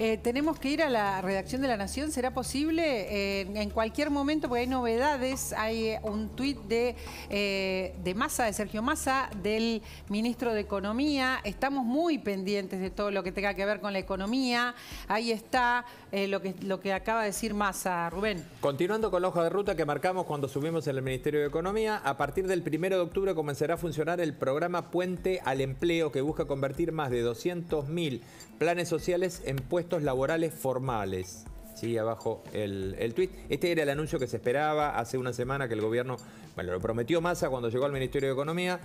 Eh, tenemos que ir a la redacción de La Nación, ¿será posible? Eh, en cualquier momento, porque hay novedades, hay eh, un tuit de, de Massa, de Sergio Massa, del ministro de Economía. Estamos muy pendientes de todo lo que tenga que ver con la economía. Ahí está lo, que, lo que acaba de decir Massa, Rubén. Continuando con la hoja de ruta que marcamos cuando subimos en el Ministerio de Economía, a partir del 1 de octubre comenzará a funcionar el programa Puente al Empleo, que busca convertir más de 200.000 planes sociales en puestos laborales formales. Sí, abajo el, el tuit. Este era el anuncio que se esperaba hace una semana que el gobierno, bueno, lo prometió Massa cuando llegó al Ministerio de Economía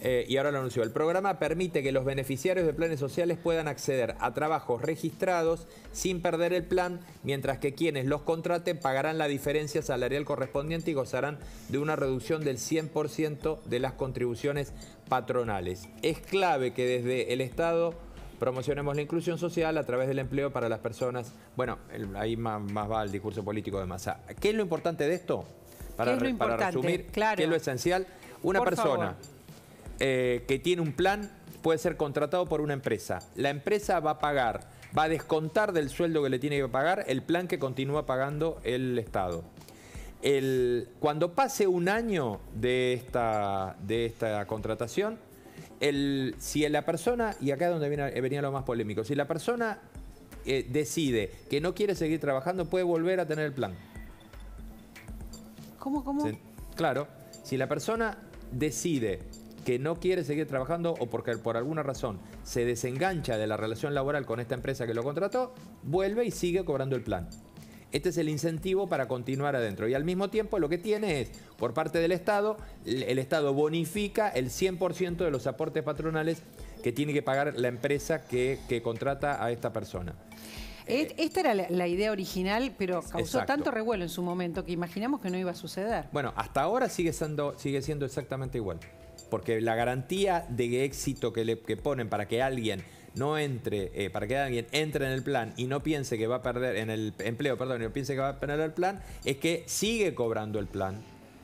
eh, y ahora lo anunció. El programa permite que los beneficiarios de planes sociales puedan acceder a trabajos registrados sin perder el plan, mientras que quienes los contraten pagarán la diferencia salarial correspondiente y gozarán de una reducción del 100% de las contribuciones patronales. Es clave que desde el Estado Promocionemos la inclusión social a través del empleo para las personas. Bueno, ahí más, va el discurso político de masa. ¿Qué es lo importante de esto? Para, ¿Qué lo importante? resumir, ¿qué es lo esencial? Una persona eh, que tiene un plan puede ser contratado por una empresa. La empresa va a pagar, va a descontar del sueldo que le tiene que pagar el plan que continúa pagando el Estado. El, cuando pase un año de esta, de esta contratación, el, si la persona, y acá es donde eh, venía lo más polémico, si la persona eh, decide que no quiere seguir trabajando, puede volver a tener el plan. ¿Cómo, cómo? claro, si la persona decide que no quiere seguir trabajando o porque por alguna razón se desengancha de la relación laboral con esta empresa que lo contrató, vuelve y sigue cobrando el plan. Este es el incentivo para continuar adentro. Y al mismo tiempo lo que tiene es, por parte del Estado, el Estado bonifica el 100% de los aportes patronales que tiene que pagar la empresa que, contrata a esta persona. Eh, eh, esta era la, idea original, pero causó tanto revuelo en su momento que imaginamos que no iba a suceder. Bueno, hasta ahora sigue siendo, sigue siendo exactamente igual. Porque la garantía de éxito que le que ponen para que alguien no entre, eh, para que alguien entre en el plan y no piense que va a perder, en el empleo, perdón, y no piense que va a perder el plan, es que sigue cobrando el plan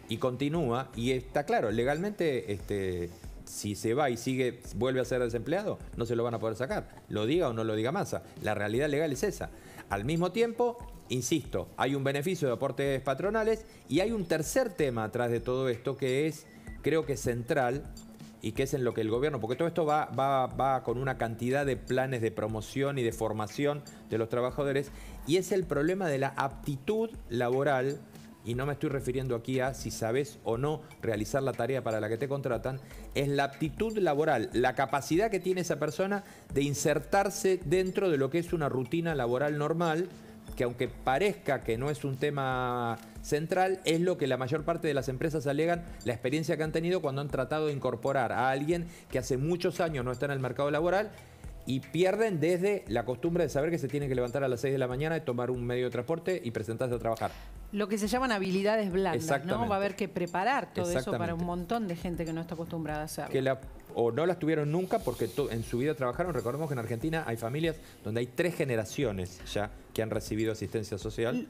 y continúa. Y está claro, legalmente, este, si se va y sigue, vuelve a ser desempleado, no se lo van a poder sacar. Lo diga o no lo diga Massa. La realidad legal es esa. Al mismo tiempo, insisto, hay un beneficio de aportes patronales y hay un tercer tema atrás de todo esto que es, creo que central, y qué es en lo que el gobierno, porque todo esto va, va, va con una cantidad de planes de promoción y de formación de los trabajadores, y es el problema de la aptitud laboral y no me estoy refiriendo aquí a si sabes o no realizar la tarea para la que te contratan, es la aptitud laboral, la capacidad que tiene esa persona de insertarse dentro de lo que es una rutina laboral normal que aunque parezca que no es un tema central, es lo que la mayor parte de las empresas alegan, la experiencia que han tenido cuando han tratado de incorporar a alguien que hace muchos años no está en el mercado laboral y pierden desde la costumbre de saber que se tiene que levantar a las 6 de la mañana y tomar un medio de transporte y presentarse a trabajar. Lo que se llaman habilidades blandas, ¿no? Va a haber que preparar todo eso para un montón de gente que no está acostumbrada a hacerlo o no las tuvieron nunca porque en su vida trabajaron. Recordemos que en Argentina hay familias donde hay tres generaciones ya que han recibido asistencia social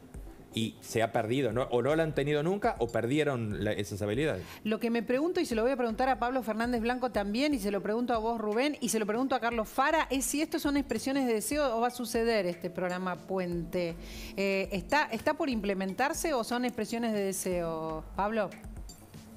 y se ha perdido, o no la han tenido nunca o perdieron esas habilidades. Lo que me pregunto, y se lo voy a preguntar a Pablo Fernández Blanco también, y se lo pregunto a vos, Rubén, y se lo pregunto a Carlos Fara, es si esto son expresiones de deseo o va a suceder este programa Puente. Eh, ¿está, ¿Está por implementarse o son expresiones de deseo, Pablo?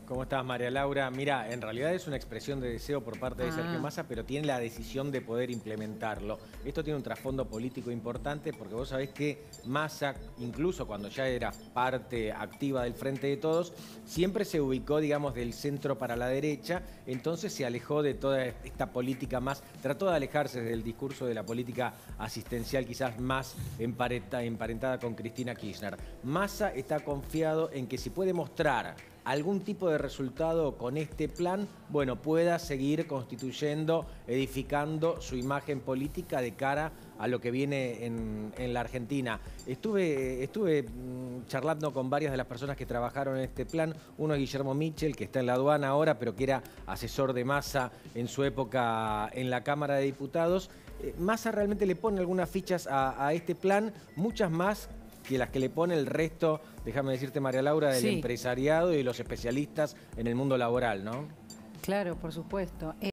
¿Cómo estás, María Laura? Mira, en realidad es una expresión de deseo por parte de Sergio ah. Massa, pero tiene la decisión de poder implementarlo. Esto tiene un trasfondo político importante porque vos sabés que Massa, incluso cuando ya era parte activa del Frente de Todos, siempre se ubicó, digamos, del centro para la derecha, entonces se alejó de toda esta política más, trató de alejarse del discurso de la política asistencial quizás más emparentada con Cristina Kirchner. Massa está confiado en que si puede mostrar algún tipo de resultado con este plan, bueno, pueda seguir constituyendo, edificando su imagen política de cara a lo que viene en, la Argentina. Estuve, estuve mm, charlando con varias de las personas que trabajaron en este plan. Uno es Guillermo Michel, que está en la aduana ahora, pero que era asesor de Massa en su época en la Cámara de Diputados. Eh, Massa realmente le pone algunas fichas a, a este plan, muchas más que las que le pone el resto, déjame decirte María Laura, del empresariado y de los especialistas en el mundo laboral, ¿no? Claro, por supuesto.